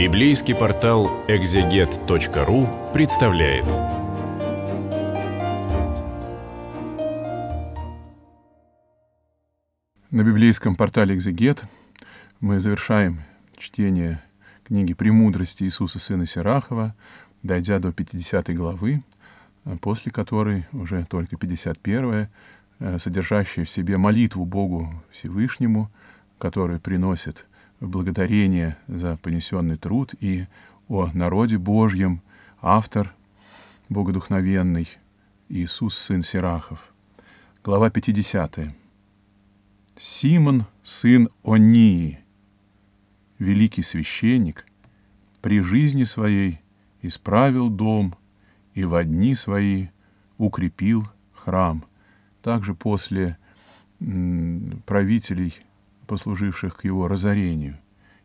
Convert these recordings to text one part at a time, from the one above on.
Библейский портал экзегет.ру представляет. На библейском портале «Экзегет» мы завершаем чтение книги «Премудрости Иисуса Сына Сирахова», дойдя до 50 главы, после которой уже только 51 э, содержащая в себе молитву Богу Всевышнему, которую приносит благодарение за понесенный труд и о народе Божьем, автор богодухновенный Иисус сын Сирахов. Глава 50. Симон, сын Онии, великий священник, при жизни своей исправил дом и в дни свои укрепил храм. Также после правителей послуживших к его разорению,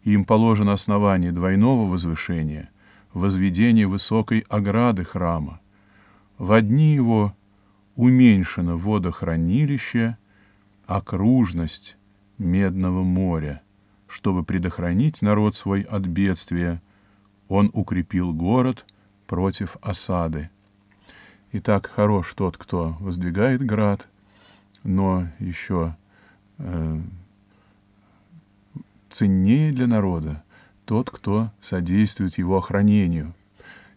им положено основание двойного возвышения, возведение высокой ограды храма. В одни его уменьшено водохранилище, окружность Медного моря. Чтобы предохранить народ свой от бедствия, он укрепил город против осады. Итак, хорош тот, кто воздвигает град, но еще э, ценнее для народа тот, кто содействует его охранению.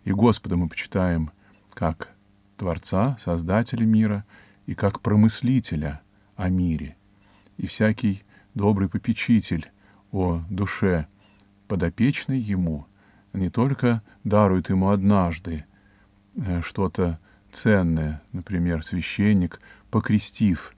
И Господа мы почитаем как Творца, Создателя мира, и как промыслителя о мире. И всякий добрый попечитель о душе, подопечной ему, не только дарует ему однажды э, что-то ценное, например, священник, покрестив,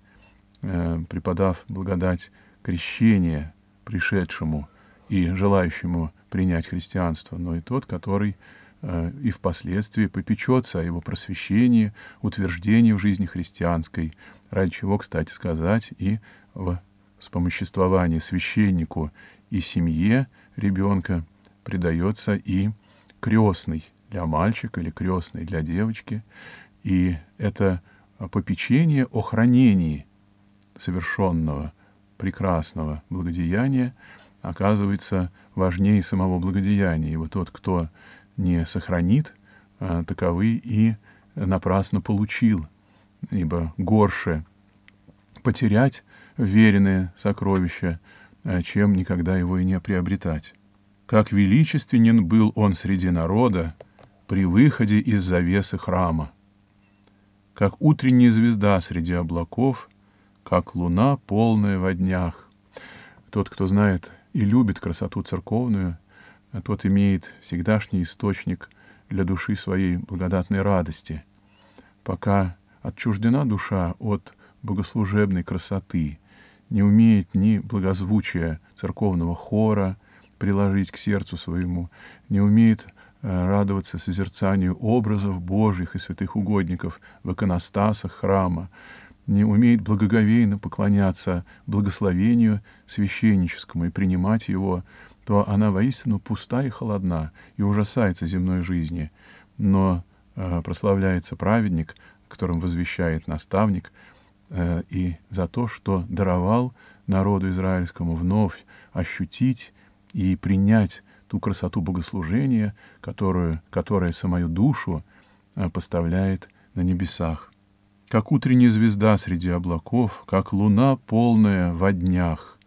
э, преподав благодать крещения, пришедшему и желающему принять христианство, но и тот, который э, и впоследствии попечется о его просвещении, утверждении в жизни христианской, ради чего, кстати сказать, и в вспомоществовании священнику и семье ребенка придается и крестный для мальчика или крестный для девочки. И это попечение о хранении совершенного прекрасного благодеяния оказывается важнее самого благодеяния. И вот тот, кто не сохранит, а, таковы и напрасно получил, ибо горше потерять веренное сокровище, а, чем никогда его и не приобретать. Как величественен был он среди народа при выходе из завесы храма, как утренняя звезда среди облаков — как луна, полная во днях. Тот, кто знает и любит красоту церковную, тот имеет всегдашний источник для души своей благодатной радости. Пока отчуждена душа от богослужебной красоты, не умеет ни благозвучия церковного хора приложить к сердцу своему, не умеет э, радоваться созерцанию образов Божьих и святых угодников в иконостасах храма, не умеет благоговейно поклоняться благословению священническому и принимать его, то она воистину пуста и холодна и ужасается земной жизни. Но э, прославляется праведник, которым возвещает наставник, э, и за то, что даровал народу израильскому вновь ощутить и принять ту красоту богослужения, которую, которая самую душу э, поставляет на небесах как утренняя звезда среди облаков, как луна полная во днях.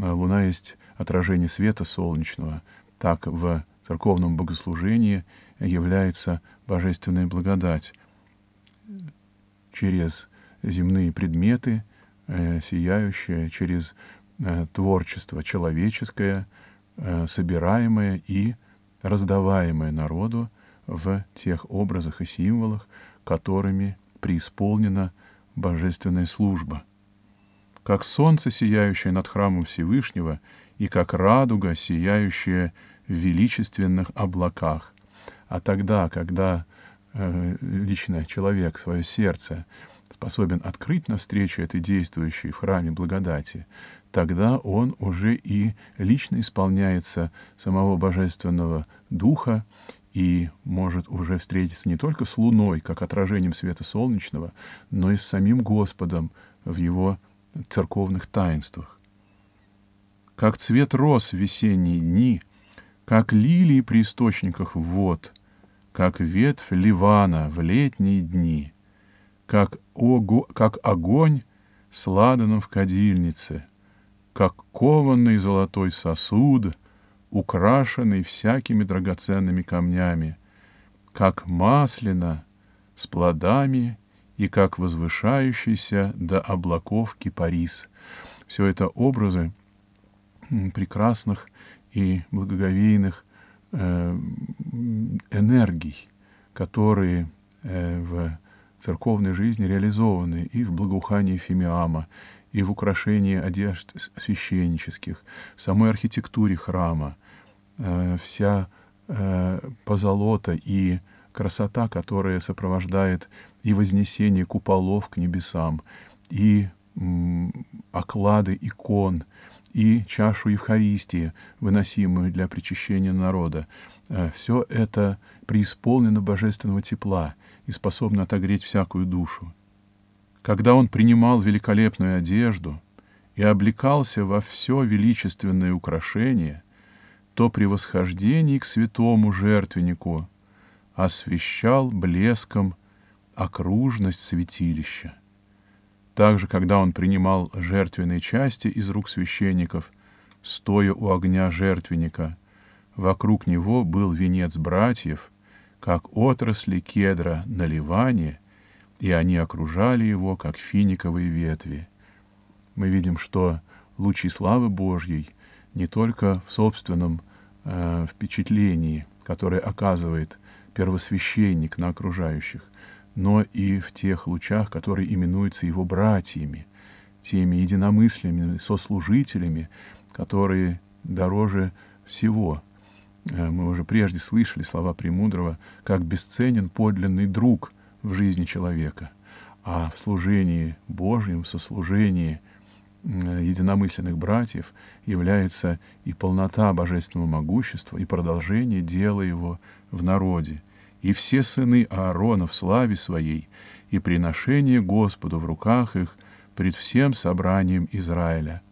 А луна есть отражение света солнечного, так в церковном богослужении является божественная благодать. Через земные предметы, э, сияющая, через э, творчество человеческое, э, собираемое и раздаваемое народу в тех образах и символах, которыми преисполнена божественная служба. Как солнце, сияющее над храмом Всевышнего, и как радуга, сияющая в величественных облаках. А тогда, когда э, личное человек, свое сердце способен открыть навстречу этой действующей в храме благодати, тогда он уже и лично исполняется самого Божественного Духа и может уже встретиться не только с Луной, как отражением света солнечного, но и с самим Господом в его церковных таинствах. Как цвет роз в весенние дни, как лилии при источниках вод, как ветвь Ливана в летние дни, как, ого, как огонь сладаном в кадильнице, как кованный золотой сосуд — украшенный всякими драгоценными камнями, как маслина с плодами и как возвышающийся до облаков кипарис. Все это образы прекрасных и благоговейных э, энергий, которые э, в церковной жизни реализованы и в благоухании фимиама, и в украшении одежд священнических, в самой архитектуре храма, Э, вся э, позолота и красота, которая сопровождает и вознесение куполов к небесам, и оклады икон, и чашу Евхаристии, выносимую для причащения народа. Э, все это преисполнено божественного тепла и способно отогреть всякую душу. Когда он принимал великолепную одежду и облекался во все величественное украшение — то при восхождении к святому жертвеннику освещал блеском окружность святилища. Также, когда он принимал жертвенные части из рук священников, стоя у огня жертвенника, вокруг него был венец братьев, как отрасли кедра на Ливане, и они окружали его, как финиковые ветви. Мы видим, что лучи славы Божьей — не только в собственном э, впечатлении, которое оказывает первосвященник на окружающих, но и в тех лучах, которые именуются его братьями, теми единомыслями, сослужителями, которые дороже всего. Э, мы уже прежде слышали слова Премудрого, как бесценен подлинный друг в жизни человека, а в служении Божьем, в сослужении Э, единомысленных братьев является и полнота божественного могущества, и продолжение дела его в народе. И все сыны Аарона в славе своей, и приношение Господу в руках их пред всем собранием Израиля.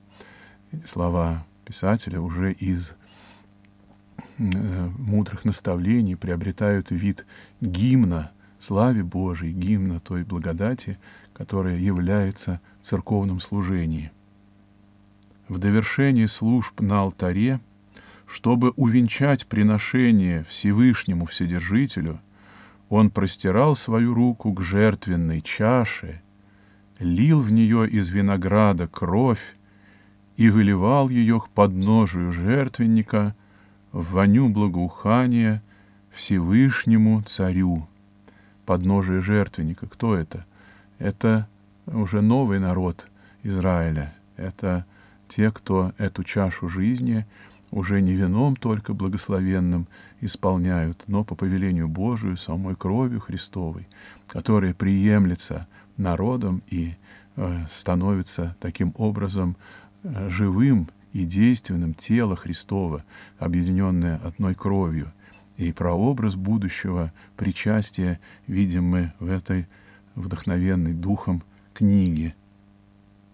Слова писателя уже из э, мудрых наставлений приобретают вид гимна славе Божией, гимна той благодати, которая является церковным служении в довершении служб на алтаре, чтобы увенчать приношение Всевышнему Вседержителю, он простирал свою руку к жертвенной чаше, лил в нее из винограда кровь и выливал ее к подножию жертвенника в воню благоухания Всевышнему Царю. Подножие жертвенника. Кто это? Это уже новый народ Израиля. Это те, кто эту чашу жизни уже не вином только благословенным исполняют, но по повелению Божию, самой кровью Христовой, которая приемлется народом и э, становится таким образом э, живым и действенным тело Христова, объединенное одной кровью. И прообраз будущего причастия видим мы в этой вдохновенной духом книге –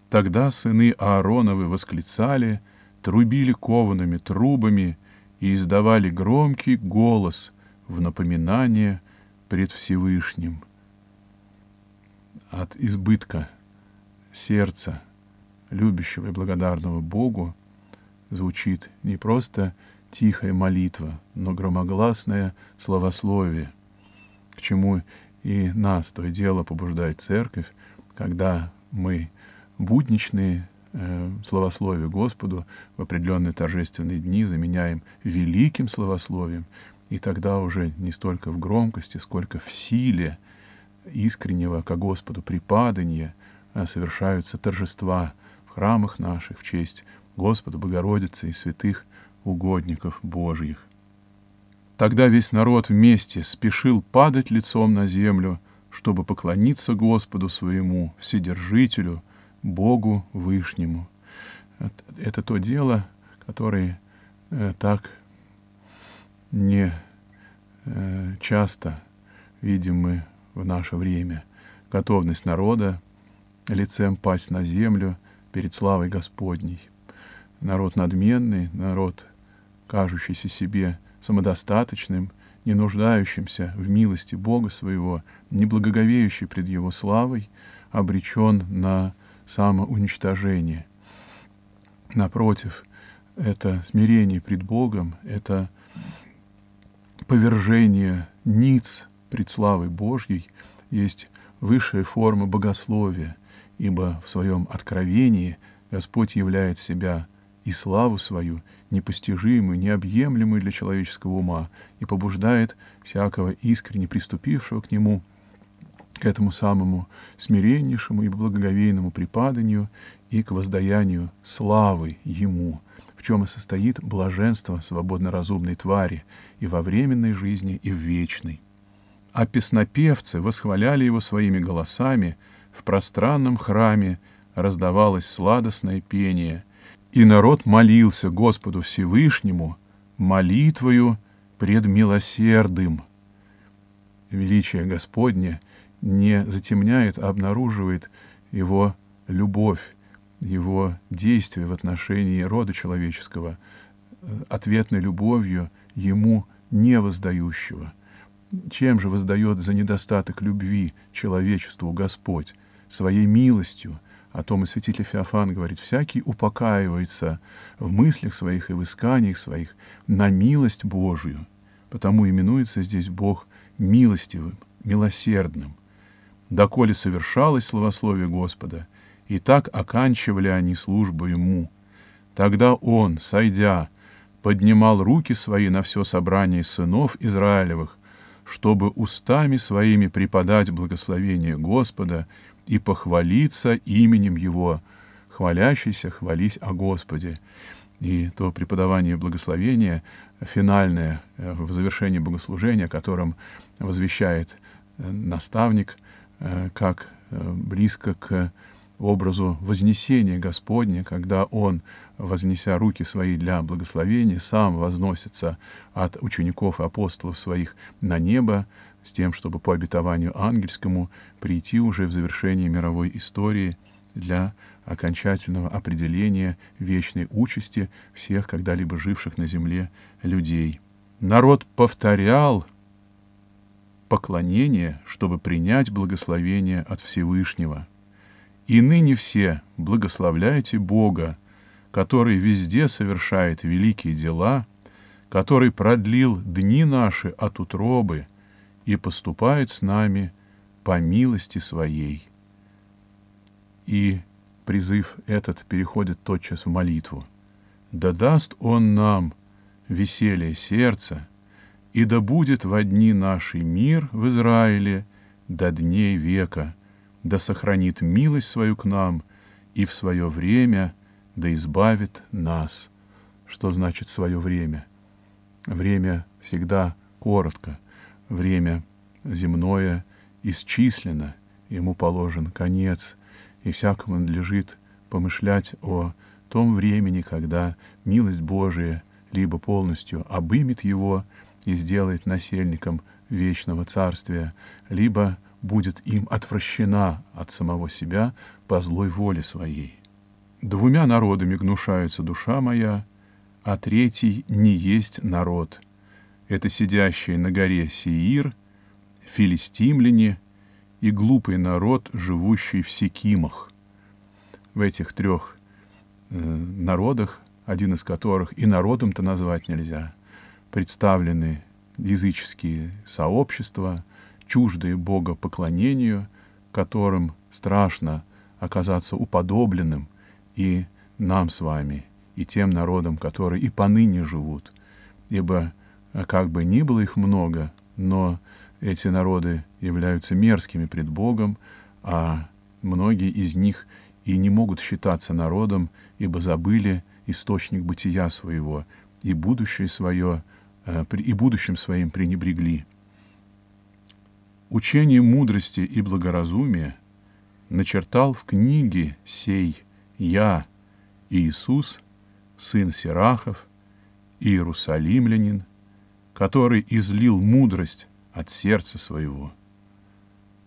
Тогда сыны Аароновы восклицали, трубили коваными трубами и издавали громкий голос в напоминание пред Всевышним. От избытка сердца любящего и благодарного Богу звучит не просто тихая молитва, но громогласное словословие, к чему и нас то и дело побуждает Церковь, когда мы будничные э, словословия Господу в определенные торжественные дни заменяем великим словословием, и тогда уже не столько в громкости, сколько в силе искреннего ко Господу припадания э, совершаются торжества в храмах наших в честь Господа Богородицы и святых угодников Божьих. Тогда весь народ вместе спешил падать лицом на землю, чтобы поклониться Господу своему, Вседержителю — Богу Вышнему. Это то дело, которое э, так не э, часто видим мы в наше время. Готовность народа лицем пасть на землю перед славой Господней. Народ надменный, народ, кажущийся себе самодостаточным, не нуждающимся в милости Бога своего, не благоговеющий пред Его славой, обречен на самоуничтожение. Напротив, это смирение пред Богом, это повержение ниц пред славой Божьей, есть высшая форма богословия, ибо в своем откровении Господь являет себя и славу свою, непостижимую, необъемлемую для человеческого ума, и побуждает всякого искренне приступившего к нему – к этому самому смиреннейшему и благоговейному припаданию и к воздаянию славы Ему, в чем и состоит блаженство свободно-разумной твари и во временной жизни, и в вечной. А песнопевцы восхваляли его своими голосами, в пространном храме раздавалось сладостное пение, и народ молился Господу Всевышнему молитвою пред милосердым, Величие Господне — не затемняет, а обнаруживает его любовь, его действие в отношении рода человеческого, э, ответной любовью ему не воздающего. Чем же воздает за недостаток любви человечеству Господь? Своей милостью. О том и святитель Феофан говорит, всякий упокаивается в мыслях своих и в исканиях своих на милость Божию. Потому именуется здесь Бог милостивым, милосердным доколе совершалось словословие Господа, и так оканчивали они службу Ему. Тогда Он, сойдя, поднимал руки свои на все собрание сынов Израилевых, чтобы устами своими преподать благословение Господа и похвалиться именем Его, хвалящийся, хвались о Господе. И то преподавание благословения, финальное э, в завершении богослужения, которым возвещает э, наставник – Э, как э, близко к образу вознесения Господня, когда Он, вознеся руки свои для благословения, сам возносится от учеников и апостолов своих на небо, с тем, чтобы по обетованию ангельскому прийти уже в завершение мировой истории для окончательного определения вечной участи всех когда-либо живших на земле людей. Народ повторял поклонение, чтобы принять благословение от Всевышнего. И ныне все благословляйте Бога, который везде совершает великие дела, который продлил дни наши от утробы и поступает с нами по милости Своей. И призыв этот переходит тотчас в молитву. «Да даст Он нам веселье сердца, и да будет во дни наши мир в Израиле до дней века, да сохранит милость свою к нам и в свое время да избавит нас. Что значит свое время? Время всегда коротко, время земное исчислено, ему положен конец, и всякому надлежит помышлять о том времени, когда милость Божия либо полностью обымет его, и сделает насельником вечного царствия, либо будет им отвращена от самого себя по злой воле своей. Двумя народами гнушается душа моя, а третий не есть народ. Это сидящие на горе Сеир, филистимляне и глупый народ, живущий в Секимах. В этих трех э, народах, один из которых и народом-то назвать нельзя — представлены языческие сообщества, чуждые Бога поклонению, которым страшно оказаться уподобленным и нам с вами, и тем народам, которые и поныне живут. Ибо, а как бы ни было их много, но эти народы являются мерзкими пред Богом, а многие из них и не могут считаться народом, ибо забыли источник бытия своего и будущее свое — Э, и будущим своим пренебрегли. Учение мудрости и благоразумия начертал в книге сей «Я, Иисус, сын Сирахов, Иерусалимлянин, который излил мудрость от сердца своего.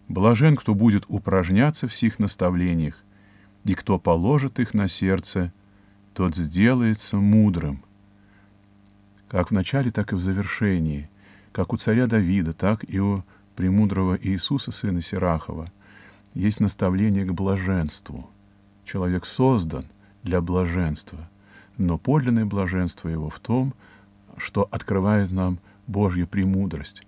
Блажен, кто будет упражняться в сих наставлениях, и кто положит их на сердце, тот сделается мудрым» как в начале, так и в завершении, как у царя Давида, так и у премудрого Иисуса, сына Сирахова, есть наставление к блаженству. Человек создан для блаженства, но подлинное блаженство его в том, что открывает нам Божью премудрость,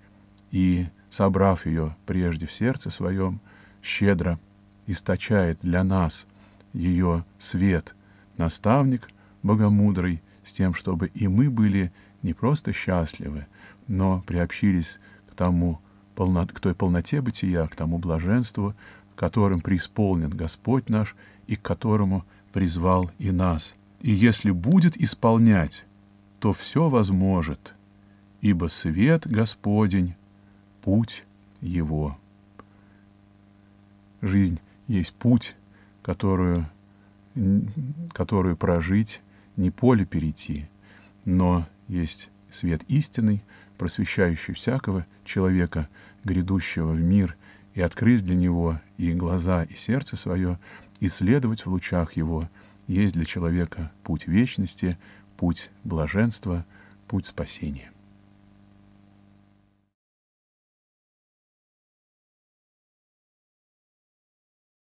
и, собрав ее прежде в сердце своем, щедро источает для нас ее свет, наставник богомудрый, с тем, чтобы и мы были не просто счастливы, но приобщились к, тому, к той полноте бытия, к тому блаженству, которым преисполнен Господь наш и к которому призвал и нас. И если будет исполнять, то все возможет, ибо свет Господень, путь Его. Жизнь есть путь, которую, которую прожить, не поле перейти, но есть свет истинный, просвещающий всякого человека, грядущего в мир, и открыть для него и глаза, и сердце свое, исследовать в лучах его, есть для человека путь вечности, путь блаженства, путь спасения.